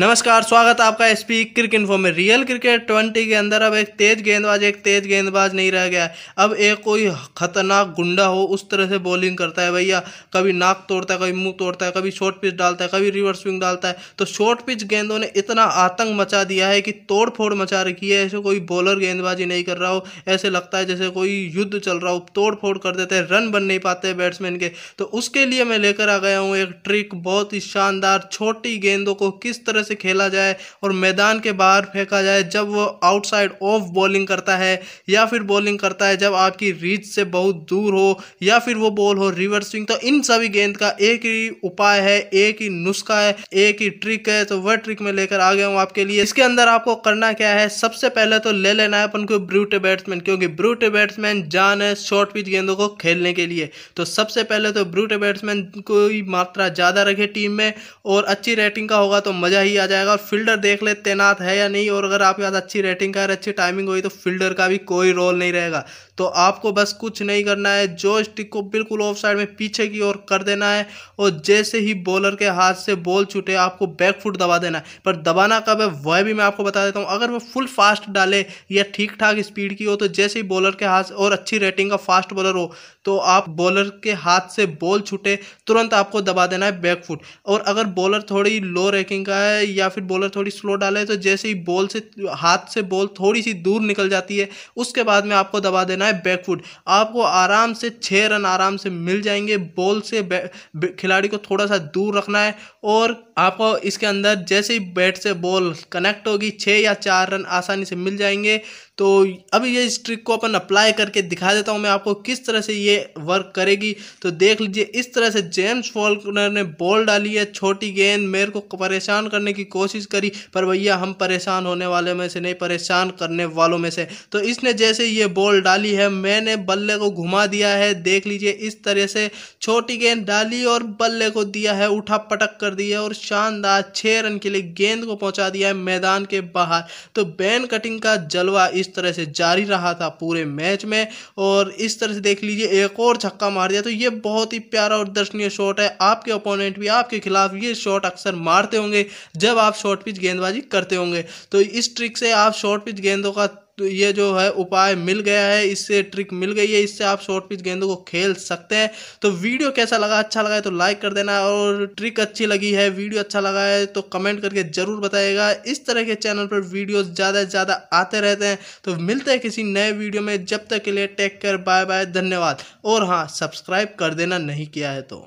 नमस्कार स्वागत है आपका एसपी क्रिक इन्फो में रियल क्रिकेट ट्वेंटी के अंदर अब एक तेज गेंदबाज एक तेज गेंदबाज नहीं रह गया अब एक कोई खतरनाक गुंडा हो उस तरह से बॉलिंग करता है भैया कभी नाक तोड़ता है कभी मुंह तोड़ता है कभी शॉर्ट पिच डालता है कभी रिवर्स स्विंग डालता है तो शॉर्ट पिच गेंदों ने इतना आतंक मचा दिया है कि तोड़ फोड़ मचा रखी है ऐसे कोई बॉलर गेंदबाजी नहीं कर रहा हो ऐसे लगता है जैसे कोई युद्ध चल रहा हो तोड़ फोड़ कर देते हैं रन बन नहीं पाते बैट्समैन के तो उसके लिए मैं लेकर आ गया हूँ एक ट्रिक बहुत ही शानदार छोटी गेंदों को किस तरह से खेला जाए और मैदान के बाहर फेंका जाए जब वो आउटसाइड ऑफ बॉलिंग करता है या फिर बॉलिंग करता है जब आपकी रीच से बहुत दूर हो या फिर वो बॉल हो रिवर्स स्विंग तो इन सभी गेंद का एक ही उपाय है एक ही नुस्खा है एक ही ट्रिक है तो वह ट्रिक मैं लेकर आ गया हूँ आपके लिए इसके अंदर आपको करना क्या है सबसे पहले तो ले लेना है अपन को ब्रूटे बैट्समैन क्योंकि ब्रूटे बैट्समैन जान है शॉर्ट पिच गेंदों को खेलने के लिए तो सबसे पहले तो ब्रूटे बैट्समैन की मात्रा ज़्यादा रखे टीम में और अच्छी रेटिंग का होगा तो मज़ा ही सही आ जाएगा और फील्डर देख ले तैनात है या नहीं और अगर आपके पास अच्छी रेटिंग का और अच्छी टाइमिंग हुई तो फील्डर का भी कोई रोल नहीं रहेगा तो आपको बस कुछ नहीं करना है जो स्टिक को बिल्कुल ऑफ साइड में पीछे की ओर कर देना है और जैसे ही बॉलर के हाथ से बॉल छूटे आपको बैक फुट दबा देना है पर दबाना कब है वह भी मैं आपको बता देता हूँ अगर वो फुल फास्ट डाले या ठीक ठाक स्पीड की हो तो जैसे ही बॉलर के हाथ और अच्छी रेटिंग का फास्ट बॉलर हो तो आप बॉलर के हाथ से बॉल छूटे तुरंत आपको दबा देना है बैक फुट और अगर बॉलर थोड़ी लो रेकिंग का है है या फिर बॉलर थोड़ी स्लो डाला है तो जैसे ही बॉल से हाथ से बॉल थोड़ी सी दूर निकल जाती है उसके बाद में आपको दबा देना है बैकफुट आपको आराम से छः रन आराम से मिल जाएंगे बॉल से खिलाड़ी को थोड़ा सा दूर रखना है और आपको इसके अंदर जैसे ही बैट से बॉल कनेक्ट होगी छः या चार रन आसानी से मिल जाएंगे तो अभी ये इस ट्रिक को अपन अप्लाई करके दिखा देता हूँ मैं आपको किस तरह से ये वर्क करेगी तो देख लीजिए इस तरह से जेम्स फॉल्कनर ने बॉल डाली है छोटी गेंद मेरे को परेशान करने की कोशिश करी पर भैया हम परेशान होने वाले में से नहीं परेशान करने वालों में से तो इसने जैसे ये बॉल डाली है मैंने बल्ले को घुमा दिया है देख लीजिए इस तरह से छोटी गेंद डाली और बल्ले को दिया है उठा पटक कर दिया और शानदार छः रन के लिए गेंद को पहुंचा दिया है मैदान के बाहर तो बैन कटिंग का जलवा इस तरह से जारी रहा था पूरे मैच में और इस तरह से देख लीजिए एक और छक्का मार दिया तो ये बहुत ही प्यारा और दर्शनीय शॉट है आपके ओपोनेंट भी आपके खिलाफ ये शॉट अक्सर मारते होंगे जब आप शॉर्ट पिच गेंदबाजी करते होंगे तो इस ट्रिक से आप शॉर्ट पिच गेंदों का तो ये जो है उपाय मिल गया है इससे ट्रिक मिल गई है इससे आप शॉर्ट पिच गेंदों को खेल सकते हैं तो वीडियो कैसा लगा अच्छा लगा है तो लाइक कर देना और ट्रिक अच्छी लगी है वीडियो अच्छा लगा है तो कमेंट करके ज़रूर बताइएगा इस तरह के चैनल पर वीडियोस ज़्यादा से ज़्यादा आते रहते हैं तो मिलते हैं किसी नए वीडियो में जब तक के लिए टेक केयर बाय बाय धन्यवाद और हाँ सब्सक्राइब कर देना नहीं किया है तो